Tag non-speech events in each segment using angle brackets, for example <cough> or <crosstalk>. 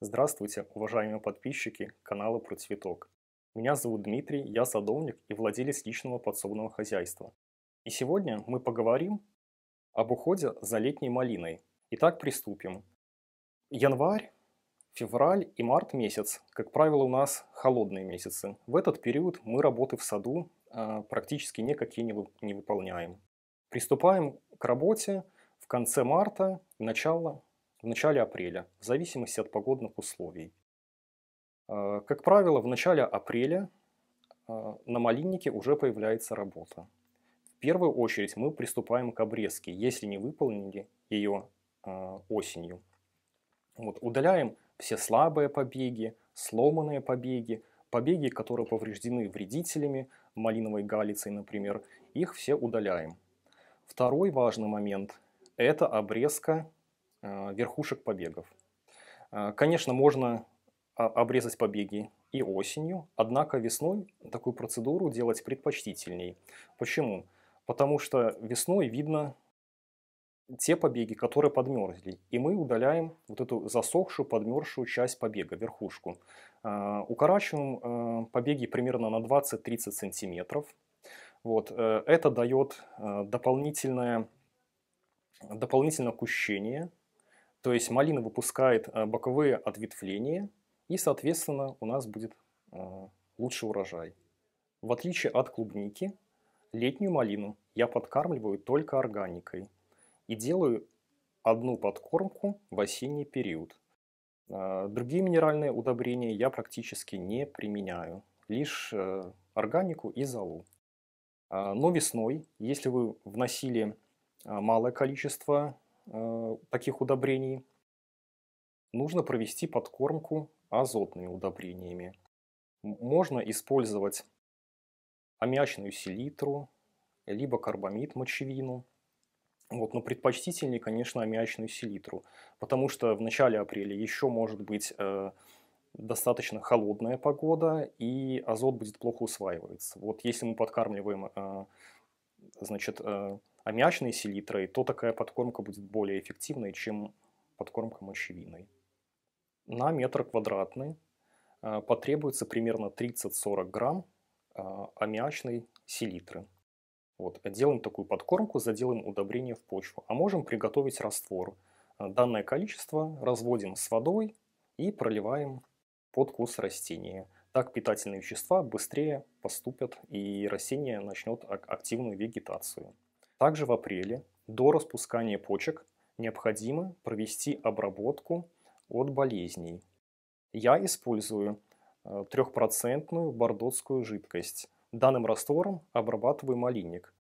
Здравствуйте, уважаемые подписчики канала Про Цветок. Меня зовут Дмитрий, я садовник и владелец личного подсобного хозяйства. И сегодня мы поговорим об уходе за летней малиной. Итак, приступим. Январь, февраль и март месяц, как правило, у нас холодные месяцы. В этот период мы работы в саду э, практически никакие не, вы, не выполняем. Приступаем к работе в конце марта, начало в начале апреля, в зависимости от погодных условий. Э, как правило, в начале апреля э, на малиннике уже появляется работа. В первую очередь мы приступаем к обрезке, если не выполнили ее э, осенью. Вот, удаляем все слабые побеги, сломанные побеги, побеги, которые повреждены вредителями, малиновой галицей, например, их все удаляем. Второй важный момент – это обрезка Э, верхушек побегов. Э, конечно, можно обрезать побеги и осенью, однако весной такую процедуру делать предпочтительней. Почему? Потому что весной видно те побеги, которые подмерзли, и мы удаляем вот эту засохшую, подмерзшую часть побега, верхушку. Э, укорачиваем побеги примерно на 20-30 сантиметров. Вот. Это дает дополнительное, дополнительное кущение, то есть малина выпускает э, боковые ответвления, и, соответственно, у нас будет э, лучший урожай. В отличие от клубники, летнюю малину я подкармливаю только органикой и делаю одну подкормку в осенний период. Э, другие минеральные удобрения я практически не применяю, лишь органику и золу. Но весной, если вы вносили малое количество Э, таких удобрений, нужно провести подкормку азотными удобрениями. Можно использовать аммиачную селитру, либо карбамид мочевину. Вот, но предпочтительнее, конечно, аммиачную селитру, потому что в начале апреля еще может быть э, достаточно холодная погода, и азот будет плохо усваиваться Вот если мы подкармливаем э, значит, э, аммиачной селитрой, то такая подкормка будет более эффективной, чем подкормка мочевиной. На метр квадратный э, потребуется примерно 30-40 грамм э, аммиачной селитры. Вот. Делаем такую подкормку, заделаем удобрение в почву. А можем приготовить раствор. Данное количество разводим с водой и проливаем под курс растения. Так питательные вещества быстрее поступят и растение начнет активную вегетацию. Также в апреле до распускания почек необходимо провести обработку от болезней. Я использую э, трехпроцентную бордотскую жидкость. Данным раствором обрабатываю малинник.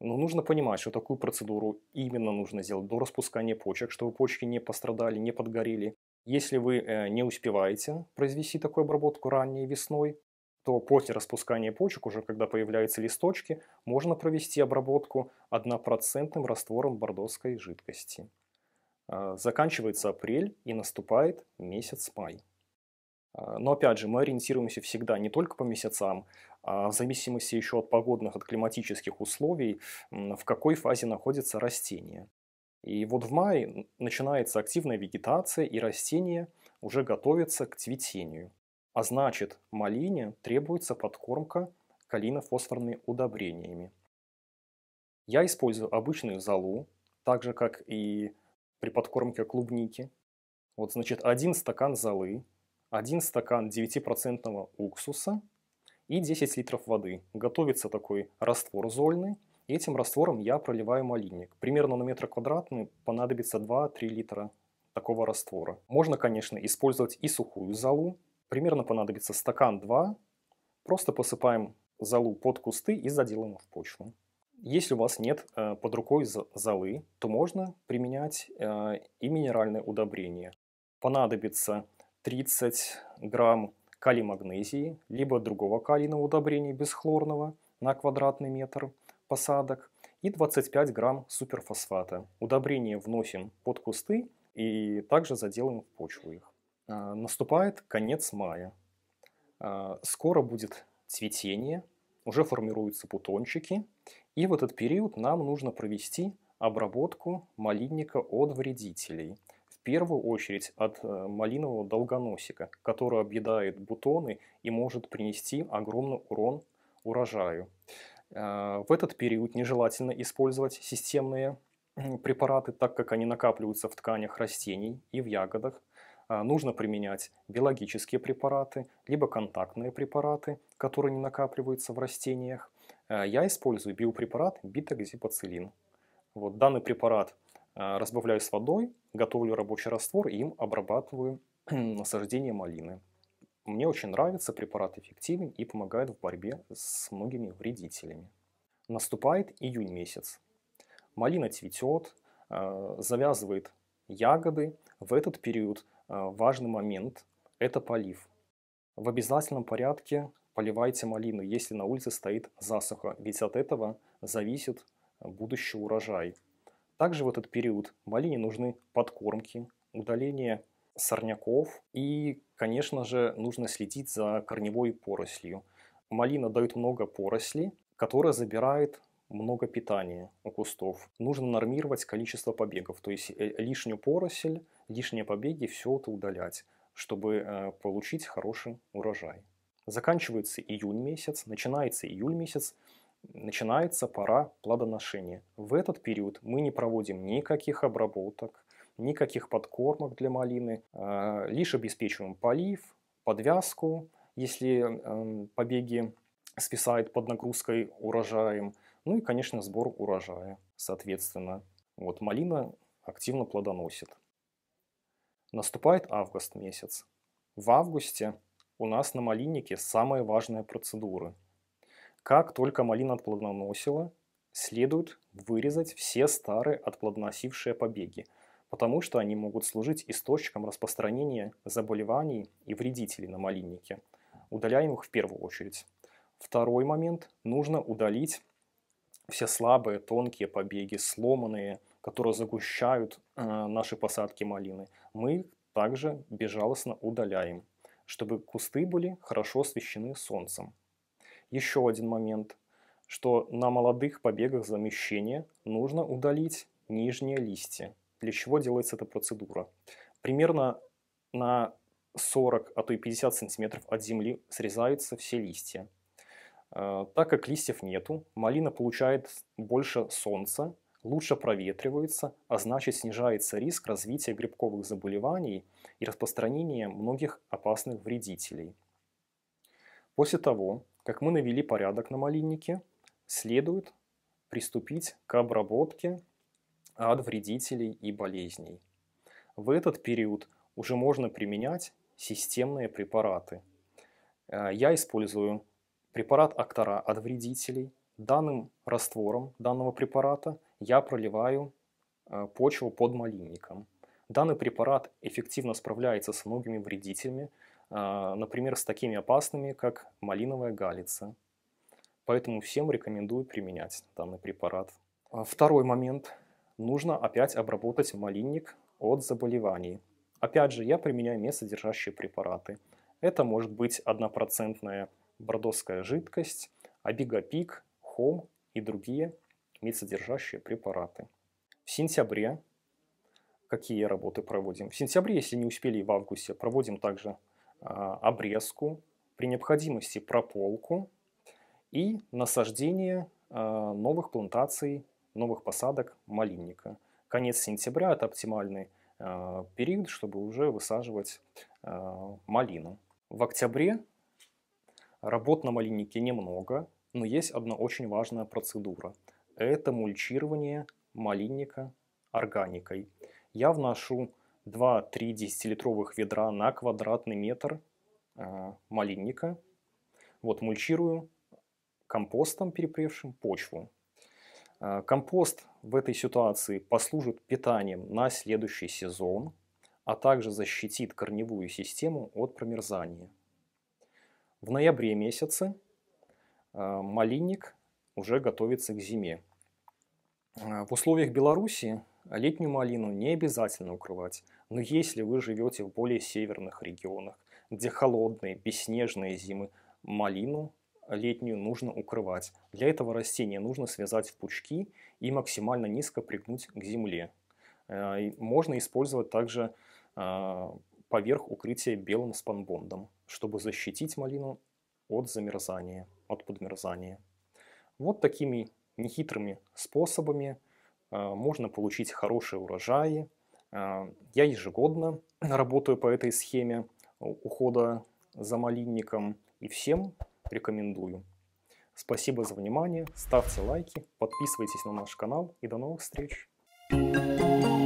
Но нужно понимать, что такую процедуру именно нужно сделать до распускания почек, чтобы почки не пострадали, не подгорели. Если вы э, не успеваете произвести такую обработку ранней весной, то после распускания почек, уже когда появляются листочки, можно провести обработку 1% раствором бордоской жидкости. А, заканчивается апрель и наступает месяц май. А, но опять же, мы ориентируемся всегда не только по месяцам, а в зависимости еще от погодных, от климатических условий, в какой фазе находится растение. И вот в мае начинается активная вегетация, и растение уже готовится к цветению. А значит, малине требуется подкормка калинофосфорными удобрениями. Я использую обычную золу, так же как и при подкормке клубники. Вот, значит, один стакан золы, один стакан 9% уксуса и 10 литров воды. Готовится такой раствор зольный. И этим раствором я проливаю малинник. Примерно на метр квадратный понадобится 2-3 литра такого раствора. Можно, конечно, использовать и сухую золу, Примерно понадобится стакан-два. Просто посыпаем золу под кусты и заделаем в почву. Если у вас нет э, под рукой золы, то можно применять э, и минеральные удобрения. Понадобится 30 грамм калий-магнезии, либо другого калийного удобрения бесхлорного на квадратный метр посадок и 25 грамм суперфосфата. Удобрение вносим под кусты и также заделаем в почву их. А, наступает конец мая. А, скоро будет цветение, уже формируются бутончики, и в этот период нам нужно провести обработку малинника от вредителей. В первую очередь от э, малинового долгоносика, который объедает бутоны и может принести огромный урон урожаю. А, в этот период нежелательно использовать системные препараты, так как они накапливаются в тканях растений и в ягодах – а, нужно применять биологические препараты, либо контактные препараты, которые не накапливаются в растениях. А, я использую биопрепарат битокзипоцилин. Вот данный препарат а, разбавляю с водой, готовлю рабочий раствор и им обрабатываю <clears throat> насаждение малины. Мне очень нравится, препарат эффективен и помогает в борьбе с многими вредителями. Наступает июнь месяц. Малина цветет, завязывает ягоды. В этот период Э, важный момент – это полив. В обязательном порядке поливайте малину, если на улице стоит засуха, ведь от этого зависит будущий урожай. Также в этот период малине нужны подкормки, удаление сорняков и, конечно же, нужно следить за корневой порослью. Малина дает много поросли, которая забирает много питания у кустов. Нужно нормировать количество побегов, то есть э, лишнюю поросель, лишние побеги, все это удалять, чтобы э, получить хороший урожай. Заканчивается июнь месяц, начинается июль месяц, начинается пора плодоношения. В этот период мы не проводим никаких обработок, никаких подкормок для малины, а, лишь обеспечиваем полив, подвязку, если эм, побеги списает под нагрузкой урожаем – ну и, конечно, сбор урожая, соответственно. Вот малина активно плодоносит. Наступает август месяц. В августе у нас на малиннике самые важные процедуры. Как только малина отплодоносила, следует вырезать все старые отплодоносившие побеги, потому что они могут служить источником распространения заболеваний и вредителей на малиннике. Удаляем их в первую очередь. Второй момент – нужно удалить все слабые, тонкие побеги, сломанные, которые загущают э, наши посадки малины, мы также безжалостно удаляем, чтобы кусты были хорошо освещены солнцем. Еще один момент, что на молодых побегах замещения нужно удалить нижние листья. Для чего делается эта процедура? Примерно на 40, а то и 50 сантиметров от земли срезаются все листья. А, так как листьев нету, малина получает больше солнца, лучше проветривается, а значит снижается риск развития грибковых заболеваний и распространения многих опасных вредителей. После того, как мы навели порядок на малиннике, следует приступить к обработке от вредителей и болезней. В этот период уже можно применять системные препараты. А, я использую препарат Актара от вредителей. Данным раствором данного препарата я проливаю э, почву под малинником. Данный препарат эффективно справляется с многими вредителями, э, например, с такими опасными, как малиновая галица. Поэтому всем рекомендую применять данный препарат. Э, второй момент. Нужно опять обработать малинник от заболеваний. Опять же, я применяю местодержащие препараты. Это может быть однопроцентная бордосская жидкость, абигопик, хом и другие медсодержащие препараты. В сентябре какие работы проводим? В сентябре, если не успели в августе, проводим также а, обрезку, при необходимости прополку и насаждение а, новых плантаций, новых посадок малинника. Конец сентября – это оптимальный а, период, чтобы уже высаживать малину. В октябре Работ на малиннике немного, но есть одна очень важная процедура. Это мульчирование малинника органикой. Я вношу 2-3 десятилитровых ведра на квадратный метр э, малинника. Вот мульчирую компостом, перепревшим почву. Э, компост в этой ситуации послужит питанием на следующий сезон, а также защитит корневую систему от промерзания. В ноябре месяце э, малинник уже готовится к зиме. Э, в условиях Беларуси летнюю малину не обязательно укрывать, но если вы живете в более северных регионах, где холодные, бесснежные зимы, малину летнюю нужно укрывать. Для этого растение нужно связать в пучки и максимально низко пригнуть к земле. Э, можно использовать также поверх укрытия белым спанбондом, чтобы защитить малину от замерзания, от подмерзания. Вот такими нехитрыми способами э, можно получить хорошие урожаи. Э, я ежегодно <clears throat> работаю по этой схеме э, ухода за малинником и всем рекомендую. Спасибо за внимание, ставьте лайки, подписывайтесь на наш канал и до новых встреч! Thank you.